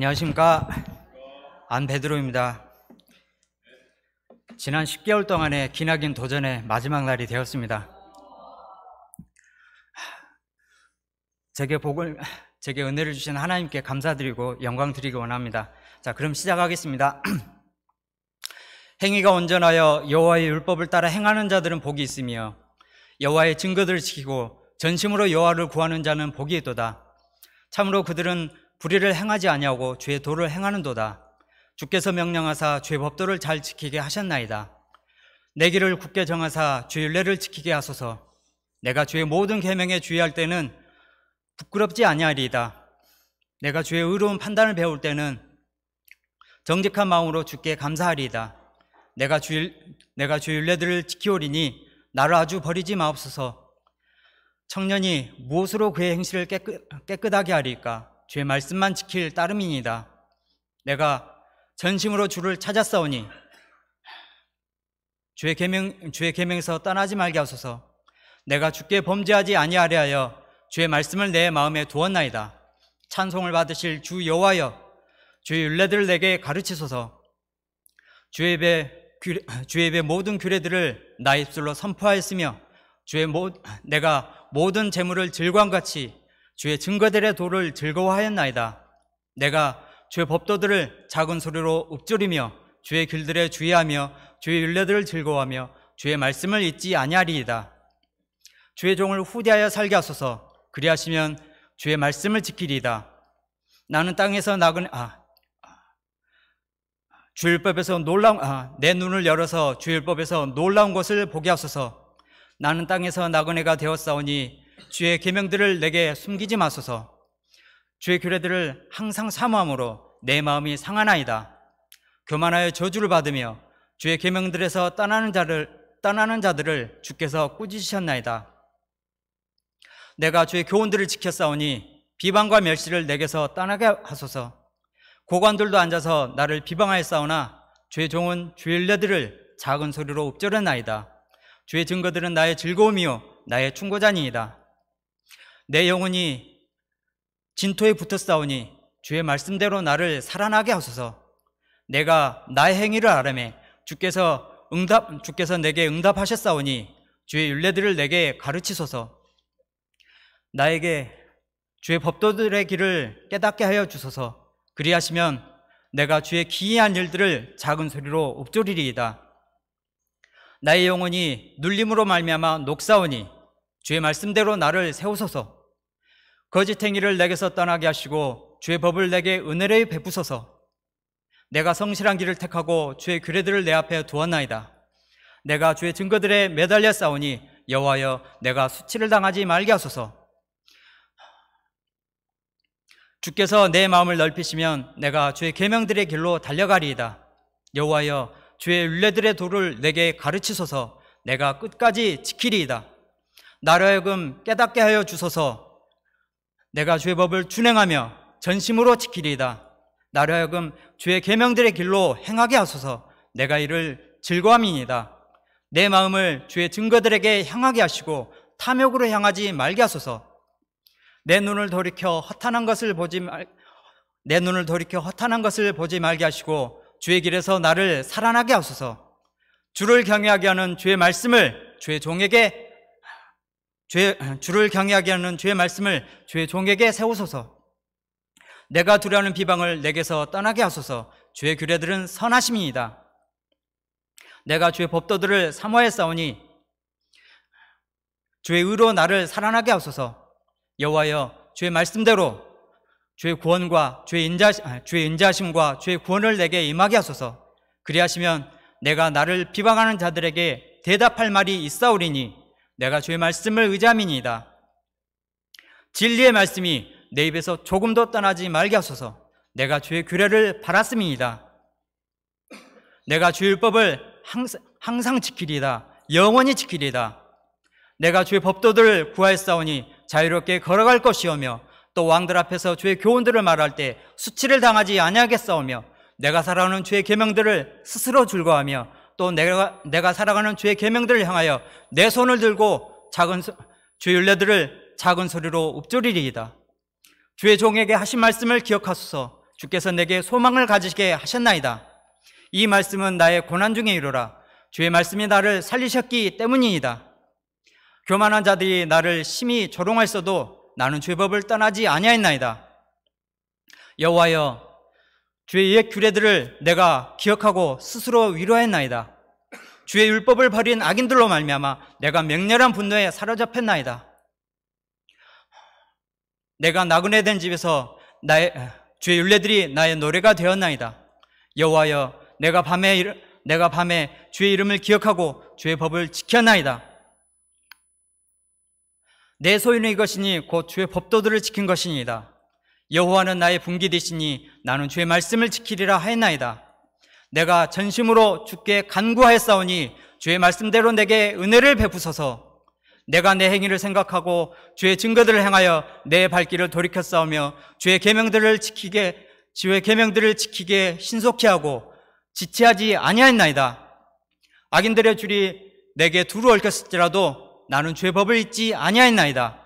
안녕하십니까 안 베드로입니다. 지난 10개월 동안의 기나긴 도전의 마지막 날이 되었습니다. 제게 복을 제게 은혜를 주신 하나님께 감사드리고 영광 드리기 원합니다. 자, 그럼 시작하겠습니다. 행위가 온전하여 여호와의 율법을 따라 행하는 자들은 복이 있으며 여호와의 증거들을 지키고 전심으로 여호와를 구하는 자는 복이 있도다. 참으로 그들은 불의를 행하지 아니하고 죄의 도를 행하는도다. 주께서 명령하사 죄 법도를 잘 지키게 하셨나이다. 내 길을 굳게 정하사 죄 윤례를 지키게 하소서. 내가 죄의 모든 계명에 주의할 때는 부끄럽지 아니하리이다. 내가 죄의 의로운 판단을 배울 때는 정직한 마음으로 주께 감사하리이다. 내가 주 내가 주 윤례들을 지키오리니 나를 아주 버리지 마옵소서. 청년이 무엇으로 그의 행실을 깨끗, 깨끗하게 하리까? 주의 말씀만 지킬 따름입니다 내가 전심으로 주를 찾았사오니 주의 계명 주의 계명에서 떠나지 말게 하소서. 내가 주께 범죄하지 아니하려 하여 주의 말씀을 내 마음에 두었나이다. 찬송을 받으실 주 여호와여 주의 율례들을 내게 가르치소서. 주의 배 주의 배 모든 규례들을 나 입술로 선포하였으며 주의 모, 내가 모든 재물을 즐관같이 주의 증거들의 도를 즐거워하였나이다. 내가 주의 법도들을 작은 소리로 읊조리며 주의 길들에 주의하며 주의 윤례들을 즐거워하며 주의 말씀을 잊지 아니하리이다. 주의 종을 후대하여 살게 하소서. 그리하시면 주의 말씀을 지키리이다. 나는 땅에서 나그네 아, 아 주일법에서 놀라운 아, 내 눈을 열어서 주일법에서 놀라운 것을 보게 하소서. 나는 땅에서 나그네가 되었사오니 주의 계명들을 내게 숨기지 마소서. 주의 규례들을 항상 사모함으로 내 마음이 상하나이다. 교만하여 저주를 받으며 주의 계명들에서 떠나는 자를 떠나는 자들을 주께서 꾸짖으셨나이다. 내가 주의 교훈들을 지켰사오니 비방과 멸시를 내게서 떠나게 하소서. 고관들도 앉아서 나를 비방하였사오나 주의 종은 주의 일례들을 작은 소리로 읊조렸나이다. 주의 증거들은 나의 즐거움이요 나의 충고자니이다. 내 영혼이 진토에 붙어 싸우니 주의 말씀대로 나를 살아나게 하소서. 내가 나의 행위를 알아매 주께서 응답 주께서 내게 응답하셨사오니 주의 윤례들을 내게 가르치소서. 나에게 주의 법도들의 길을 깨닫게 하여 주소서. 그리하시면 내가 주의 기이한 일들을 작은 소리로 읊조리리이다. 나의 영혼이 눌림으로 말미암아 녹사오니 주의 말씀대로 나를 세우소서. 거짓행위를 내게서 떠나게 하시고 주의 법을 내게 은혜를 베푸소서. 내가 성실한 길을 택하고 주의 규례들을 내 앞에 두었나이다. 내가 주의 증거들에 매달려 싸우니 여호와여 내가 수치를 당하지 말게 하소서. 주께서 내 마음을 넓히시면 내가 주의 계명들의 길로 달려가리이다. 여호와여 주의 율례들의 도를 내게 가르치소서. 내가 끝까지 지키리이다. 나로 하여금 깨닫게 하여 주소서. 내가 주의 법을 준행하며 전심으로 지키리이다. 나로 하여금 주의 계명들의 길로 행하게 하소서. 내가 이를 즐거함이니이다. 내 마음을 주의 증거들에게 향하게 하시고 탐욕으로 향하지 말게 하소서. 내 눈을 돌이켜 허탄한 것을 보지 말, 내 눈을 돌이켜 허탄한 것을 보지 말게 하시고 주의 길에서 나를 살아나게 하소서. 주를 경외하게 하는 주의 말씀을 주의 종에게 죄, 주를 경외하게 하는 주의 말씀을 주의 종에게 세우소서. 내가 두려워하는 비방을 내게서 떠나게 하소서. 주의 규례들은 선하심이니다 내가 주의 법도들을 사모해 싸우니 주의 의로 나를 살아나게 하소서. 여호와여 주의 말씀대로 주의 구원과 주의 인자 아, 주의 인자심과 주의 구원을 내게 임하게 하소서. 그리하시면 내가 나를 비방하는 자들에게 대답할 말이 있사오리니 내가 주의 말씀을 의자민이다 진리의 말씀이 내 입에서 조금도 떠나지 말게 하소서. 내가 주의 규례를 바랐음이니다 내가 주의 법을 항상, 항상 지키리다. 영원히 지키리다. 내가 주의 법도들을 구하였사오니 자유롭게 걸어갈 것이오며 또 왕들 앞에서 주의 교훈들을 말할 때 수치를 당하지 아니하겠사오며 내가 살아오는 주의 계명들을 스스로 즐거하며 또 내가, 내가 살아가는 주의 계명들을 향하여 내 손을 들고 작은 주율 윤례들을 작은 소리로 읊조리리이다. 주의 종에게 하신 말씀을 기억하소서. 주께서 내게 소망을 가지게 하셨나이다. 이 말씀은 나의 고난 중에 이르라. 주의 말씀이 나를 살리셨기 때문이이다. 교만한 자들이 나를 심히 조롱할써도 나는 죄 법을 떠나지 아니하였나이다. 여호와여 주의 옛 규례들을 내가 기억하고 스스로 위로했나이다. 주의 율법을 버린 악인들로 말미암아 내가 맹렬한 분노에 사로잡혔나이다. 내가 나그네 된 집에서 나의 아, 주의 율례들이 나의 노래가 되었나이다. 여호와여, 내가 밤에 내가 밤에 주의 이름을 기억하고 주의 법을 지켰나이다. 내 소유는 이것이니 곧 주의 법도들을 지킨 것이니이다. 여호와는 나의 분기 되시니 나는 주의 말씀을 지키리라 하였나이다. 내가 전심으로 주께 간구하였사오니 주의 말씀대로 내게 은혜를 베푸소서. 내가 내 행위를 생각하고 주의 증거들을 행하여 내 발길을 돌이켜 싸우며 주의 계명들을 지키게 주의 계명들을 지키게 신속히 하고 지체하지 아니하였나이다. 악인들의 줄이 내게 두루 얽혔을지라도 나는 죄 법을 잊지 아니하였나이다.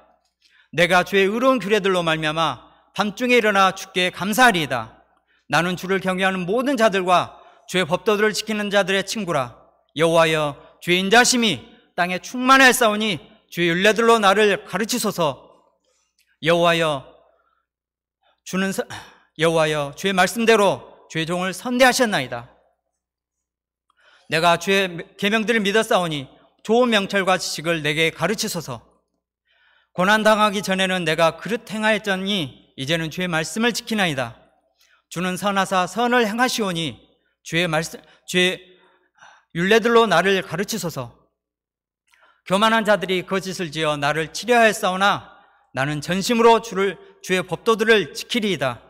내가 주의 의로운 규례들로 말미암아 밤중에 일어나 주께 감사하리이다. 나는 주를 경외하는 모든 자들과 주의 법도들을 지키는 자들의 친구라. 여호와여 주의 인자심이 땅에 충만할사오니 주의 윤례들로 나를 가르치소서. 여호와여 주는 여호와여 주의 말씀대로 주의 종을 선대하셨나이다. 내가 주의 계명들을 믿었사오니 좋은 명철과 지식을 내게 가르치소서. 고난 당하기 전에는 내가 그릇 행하였더니 이제는 주의 말씀을 지키나이다. 주는 선하사 선을 행하시오니 주의 말씀 주의 윤례들로 나를 가르치소서. 교만한 자들이 거짓을 그 지어 나를 치려하였사오나 나는 전심으로 주를 주의 법도들을 지키리이다.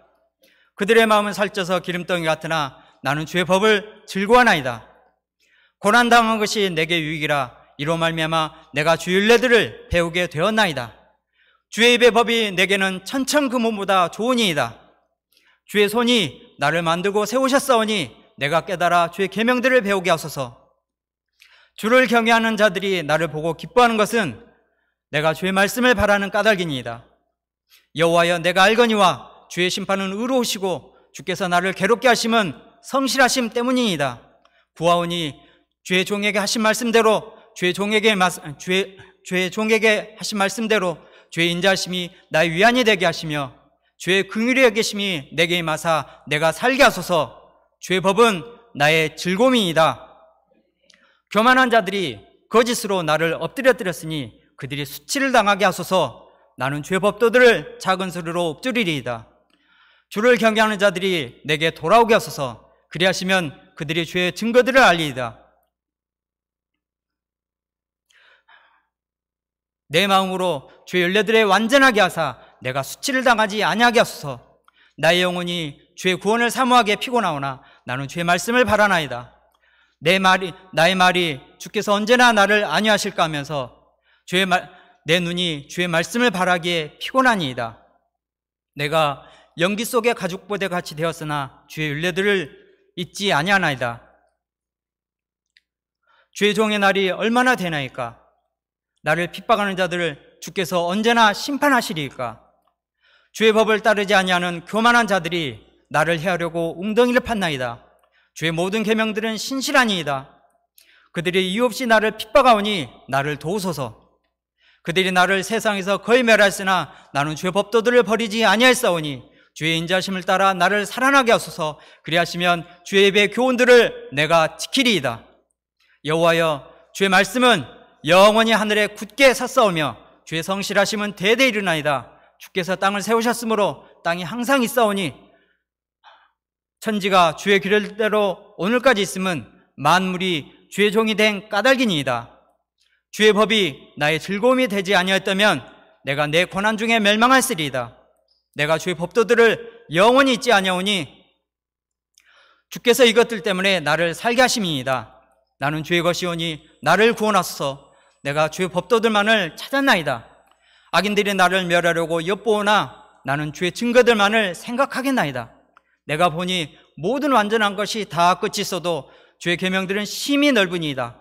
그들의 마음은 살쪄서 기름덩이 같으나 나는 주의 법을 즐거워하나이다. 고난 당한 것이 내게 유익이라 이로 말미암아 내가 주의 례들을 배우게 되었나이다. 주의 입의 법이 내게는 천천금음보다 그 좋으니이다. 주의 손이 나를 만들고 세우셨사오니 내가 깨달아 주의 계명들을 배우게 하소서. 주를 경외하는 자들이 나를 보고 기뻐하는 것은 내가 주의 말씀을 바라는 까닭이니이다. 여호와여 내가 알거니와 주의 심판은 의로우시고 주께서 나를 괴롭게 하심은 성실하심 때문이니이다. 구하오니 주의 종에게 하신 말씀대로 주의 종에게 주의, 종에게 하신 말씀대로 죄의 인자심이 나의 위안이 되게 하시며 죄의 긍휼의 계심이 내게 임하사 내가 살게 하소서 죄의 법은 나의 즐거움이이다. 교만한 자들이 거짓으로 나를 엎드려뜨렸으니 그들이 수치를 당하게 하소서 나는 죄 법도들을 작은 소리로 엎조리리이다. 주를 경계하는 자들이 내게 돌아오게 하소서 그리하시면 그들이 죄의 증거들을 알리이다. 내 마음으로 주의 열네들에 완전하게 하사 내가 수치를 당하지 아니하게 하소서 나의 영혼이 주의 구원을 사모하게 피곤하오나 나는 주의 말씀을 바라나이다 내 말이 나의 말이 주께서 언제나 나를 안위하실까 하면서 주의 말, 내 눈이 주의 말씀을 바라기에 피곤하니이다 내가 연기 속의 가죽보대 같이 되었으나 주의 윤례들을 잊지 아니하나이다 주의 종의 날이 얼마나 되나이까 나를 핍박하는 자들을 주께서 언제나 심판하시리까? 주의 법을 따르지 아니하는 교만한 자들이 나를 해하려고 웅덩이를 판나이다. 주의 모든 계명들은 신실하니이다. 그들이 이유 없이 나를 핍박하오니 나를 도우소서. 그들이 나를 세상에서 거의 멸하였으나 나는 주의 법도들을 버리지 아니하였사오니 주의 인자심을 따라 나를 살아나게 하소서 그리하시면 주의 예배 교훈들을 내가 지키리이다. 여호와여 주의 말씀은 영원히 하늘에 굳게 섰사오며 주의 성실하심은 대대 일어나이다. 주께서 땅을 세우셨으므로 땅이 항상 있어오니 천지가 주의 규례대로 오늘까지 있음은 만물이 주의 종이 된 까닭이니이다. 주의 법이 나의 즐거움이 되지 아니었다면 내가 내 고난 중에 멸망할쓰리이다. 내가 주의 법도들을 영원히 잊지 아니하오니 주께서 이것들 때문에 나를 살게 하심이니이다. 나는 주의 것이오니 나를 구원하소서. 내가 주의 법도들만을 찾았나이다. 악인들이 나를 멸하려고 엿보나 나는 주의 증거들만을 생각하겠나이다. 내가 보니 모든 완전한 것이 다 끝이 있어도 주의 계명들은 심히 넓으니이다.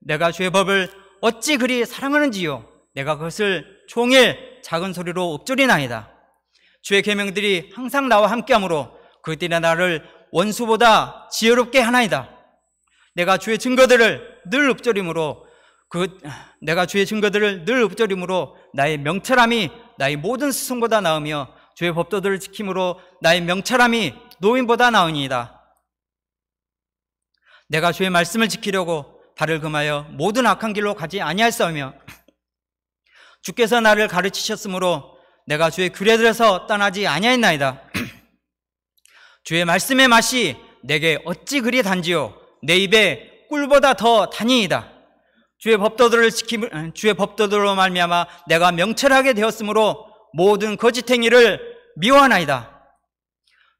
내가 주의 법을 어찌 그리 사랑하는지요. 내가 그것을 종일 작은 소리로 읊조리나이다. 주의 계명들이 항상 나와 함께하므로 그들이 나를 원수보다 지혜롭게 하나이다. 내가 주의 증거들을 늘 읊조림으로 그 내가 주의 증거들을 늘 읊조림으로 나의 명철함이 나의 모든 스승보다 나으며 주의 법도들을 지킴으로 나의 명철함이 노인보다 나으니이다. 내가 주의 말씀을 지키려고 발을 금하여 모든 악한 길로 가지 아니할싸며 주께서 나를 가르치셨으므로 내가 주의 규례들에서 떠나지 아니하였나이다. 주의 말씀의 맛이 내게 어찌 그리 단지요 내 입에 꿀보다 더 단이이다. 주의 법도들을 지킴 어, 주의 법도들로 말미암아 내가 명철하게 되었으므로 모든 거짓 행위를 미워하나이다.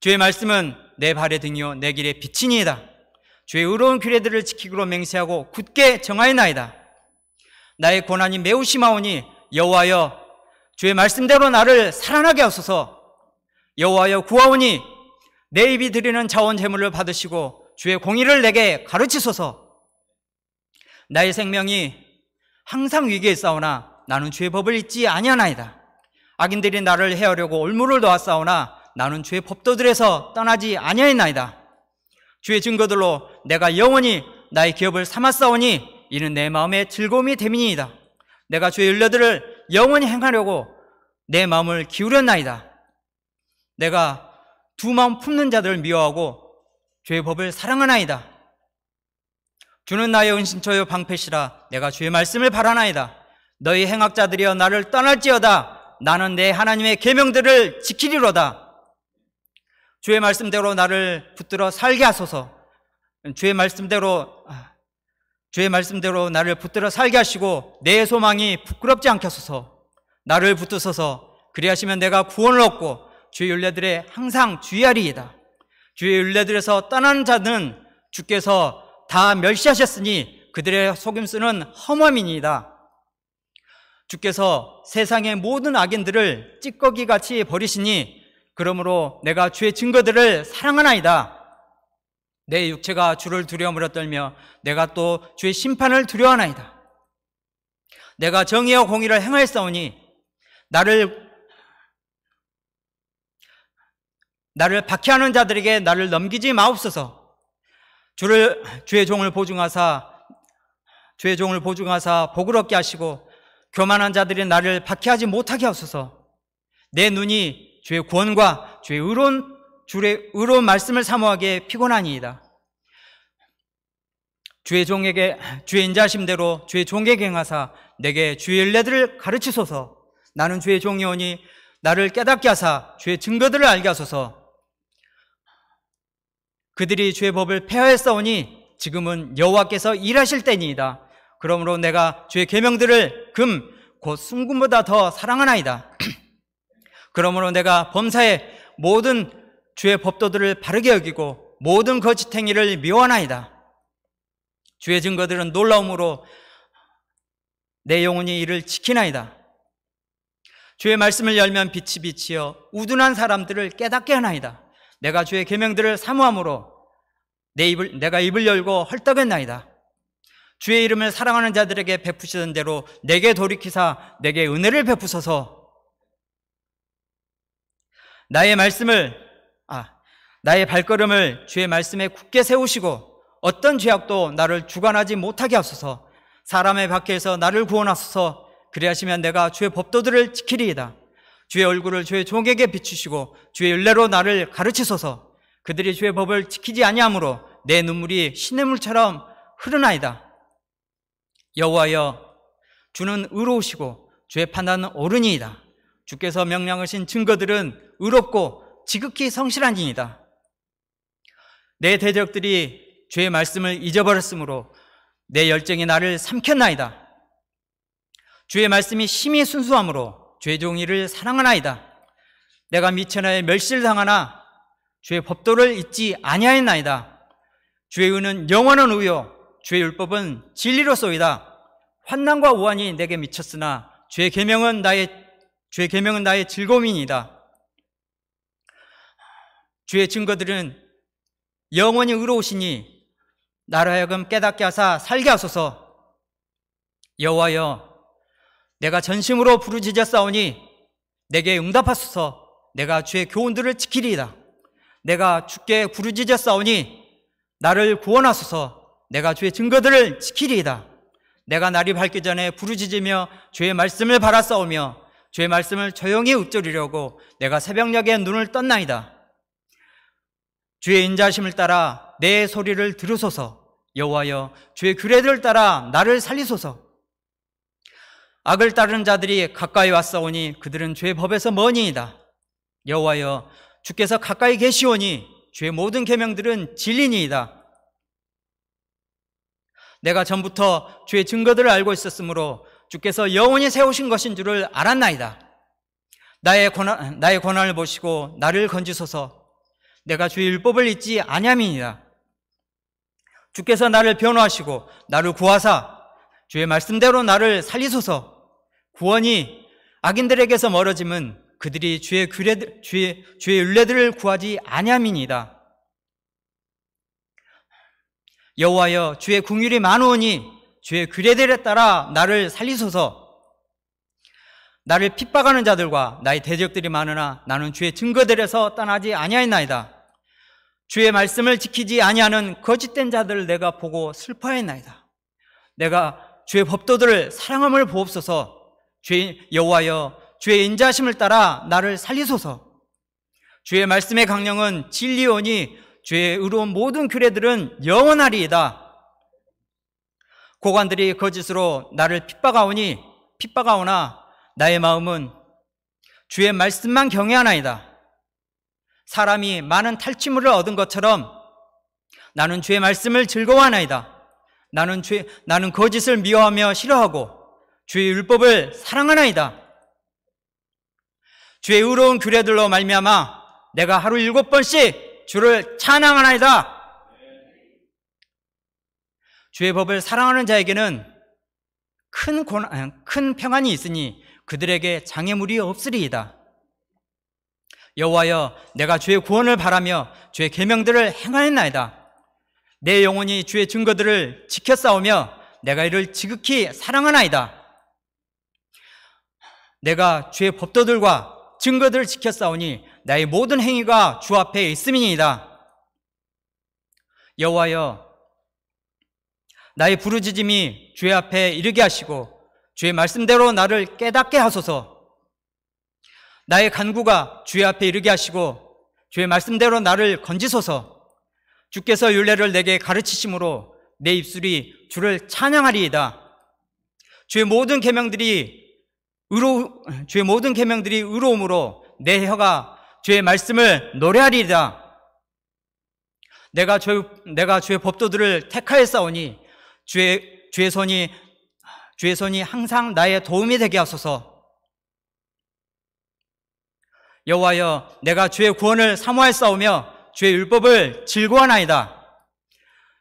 주의 말씀은 내 발의 등이요 내 길의 빛이니이다. 주의 의로운 규례들을 지키기로 맹세하고 굳게 정하이나이다. 나의 고난이 매우 심하오니 여호와여 주의 말씀대로 나를 살아나게 하소서. 여호와여 구하오니 내 입이 드리는 자원 제물을 받으시고 주의 공의를 내게 가르치소서. 나의 생명이 항상 위기에 싸우나 나는 죄의 법을 잊지 아니하나이다. 악인들이 나를 해하려고 올무를 놓았사오나 나는 죄 법도들에서 떠나지 아니하였나이다. 주의 증거들로 내가 영원히 나의 기업을 삼았사오니 이는 내 마음의 즐거움이 됨이니이다. 내가 주의 윤례들을 영원히 행하려고 내 마음을 기울였나이다. 내가 두 마음 품는 자들을 미워하고 죄의 법을 사랑하나이다. 주는 나의 은신처요 방패시라 내가 주의 말씀을 바라나이다 너희 행악자들이여 나를 떠날지어다 나는 내 하나님의 계명들을 지키리로다 주의 말씀대로 나를 붙들어 살게 하소서 주의 말씀대로 아, 주의 말씀대로 나를 붙들어 살게 하시고 내 소망이 부끄럽지 않게 하소서 나를 붙드소서 그리하시면 내가 구원을 얻고 주의 윤례들에 항상 주의하리이다 주의 윤례들에서 떠나 자는 주께서 다 멸시하셨으니 그들의 속임수는 허무함이니이다. 주께서 세상의 모든 악인들을 찌꺼기 같이 버리시니 그러므로 내가 주의 증거들을 사랑하나이다. 내 육체가 주를 두려움으로 떨며 내가 또 주의 심판을 두려워하나이다. 내가 정의와 공의를 행하였사오니 나를 나를 박해하는 자들에게 나를 넘기지 마옵소서. 주를 주의 종을 보증하사 주의 종을 보증하사 복을 얻게 하시고 교만한 자들이 나를 박해하지 못하게 하소서. 내 눈이 주의 구원과 주의 의로운 주의 의로운 말씀을 사모하게 피곤하니이다. 주의 종에게 주의 인자심대로 주의 종에게 행하사 내게 주의 일례들을 가르치소서. 나는 주의 종이오니 나를 깨닫게 하사 주의 증거들을 알게 하소서. 그들이 주의 법을 폐하였사오니 지금은 여호와께서 일하실 때니이다. 그러므로 내가 주의 계명들을 금 곧 순금보다 더 사랑하나이다. 그러므로 내가 범사에 모든 주의 법도들을 바르게 여기고 모든 거짓 행위를 미워하나이다. 주의 증거들은 놀라움으로 내 영혼이 이를 지키나이다. 주의 말씀을 열면 빛이 비치어 우둔한 사람들을 깨닫게 하나이다. 내가 주의 계명들을 사모함으로 내 입을 내가 입을 열고 헐떡했나이다. 주의 이름을 사랑하는 자들에게 베푸시던 대로 내게 돌이키사 내게 은혜를 베푸소서. 나의 말씀을 아 나의 발걸음을 주의 말씀에 굳게 세우시고 어떤 죄악도 나를 주관하지 못하게 하소서. 사람의 밖에서 나를 구원하소서. 그리하시면 내가 주의 법도들을 지키리이다. 주의 얼굴을 주의 종에게 비추시고 주의 윤례로 나를 가르치소서 그들이 주의 법을 지키지 아니하므로 내 눈물이 시냇물처럼 흐르나이다. 여호와여 주는 의로우시고 주의 판단은 옳으니이다. 주께서 명령하신 증거들은 의롭고 지극히 성실한이이다. 내 대적들이 주의 말씀을 잊어버렸으므로 내 열정이 나를 삼켰나이다. 주의 말씀이 심히 순수함으로 죄종이를 사랑하나이다. 내가 미천하에 멸실 당하나 주의 법도를 잊지 아니하였나이다. 주의 의는 영원한 의요 주의 율법은 진리로소이다. 환난과 우환이 내게 미쳤으나 주의 계명은 나의 주의 계명은 나의 즐거움이니이다. 주의 증거들은 영원히 의로우시니 나로 하여금 깨닫게 하사 살게 하소서. 여호와여 내가 전심으로 부르짖어 싸우니 내게 응답하소서 내가 주의 교훈들을 지키리이다. 내가 주께 부르짖어 싸우니 나를 구원하소서 내가 주의 증거들을 지키리이다. 내가 날이 밝기 전에 부르짖으며 주의 말씀을 바라 싸우며 주의 말씀을 조용히 읊조리려고 내가 새벽녘에 눈을 떴나이다. 주의 인자심을 따라 내 소리를 들으소서 여호와여 주의 규례들을 따라 나를 살리소서 악을 따르는 자들이 가까이 왔사오니 그들은 죄 법에서 머니이다. 여호와여 주께서 가까이 계시오니 죄의 모든 계명들은 진리니이다. 내가 전부터 죄의 증거들을 알고 있었으므로 주께서 영원히 세우신 것인 줄을 알았나이다. 나의 권한 나의 고난을 보시고 나를 건지소서. 내가 주의 율법을 잊지 아니함이니라. 주께서 나를 변호하시고 나를 구하사 주의 말씀대로 나를 살리소서. 구원이 악인들에게서 멀어짐은 그들이 주의 규례들, 주의, 주의 윤례들을 구하지 아니함이니다. 여호와여 주의 궁율이 많으오니 주의 규례들에 따라 나를 살리소서. 나를 핍박하는 자들과 나의 대적들이 많으나 나는 주의 증거들에서 떠나지 아니하였나이다. 주의 말씀을 지키지 아니하는 거짓된 자들을 내가 보고 슬퍼했나이다. 내가 주의 법도들을 사랑함을 보옵소서. 주인 여호와여 주의 인자심을 따라 나를 살리소서. 주의 말씀의 강령은 진리오니 주의 의로운 모든 규례들은 영원하리이다. 고관들이 거짓으로 그 나를 핍박하오니 핍박하오나 나의 마음은 주의 말씀만 경외하나이다. 사람이 많은 탈취물을 얻은 것처럼 나는 주의 말씀을 즐거워하나이다. 나는 죄 나는 거짓을 그 미워하며 싫어하고 주의 율법을 사랑하나이다. 주의 의로운 규례들로 말미암아 내가 하루 일곱 번씩 주를 찬양하나이다. 주의 법을 사랑하는 자에게는 큰 고난, 큰 평안이 있으니 그들에게 장애물이 없으리이다. 여호와여, 내가 주의 구원을 바라며 주의 계명들을 행하였나이다. 내 영혼이 주의 증거들을 지켜 싸우며 내가 이를 지극히 사랑하나이다. 내가 주의 법도들과 증거들을 지켰사오니 나의 모든 행위가 주 앞에 있음이니이다. 여호와여 나의 부르짖음이 주의 앞에 이르게 하시고 주의 말씀대로 나를 깨닫게 하소서. 나의 간구가 주의 앞에 이르게 하시고 주의 말씀대로 나를 건지소서. 주께서 윤례를 내게 가르치심으로 내 입술이 주를 찬양하리이다. 주의 모든 계명들이 의로 주의 모든 계명들이 의로움으로 내 혀가 주의 말씀을 노래하리이다. 내가 주 내가 주의 법도들을 택하에 싸우니 주의 주의 손이 주의 손이 항상 나의 도움이 되게 하소서. 여호와여, 내가 주의 구원을 사모할 싸우며 주의 율법을 즐거워하나이다.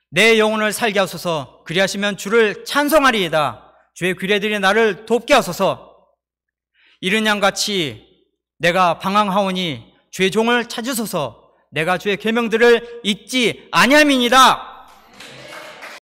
내 영혼을 살게 하소서. 그리하시면 주를 찬송하리이다. 주의 규례들이 나를 돕게 하소서. 이른 양같이 내가 방황하오니 죄종을 찾으소서 내가 주의 계명들을 잊지 아니함이니라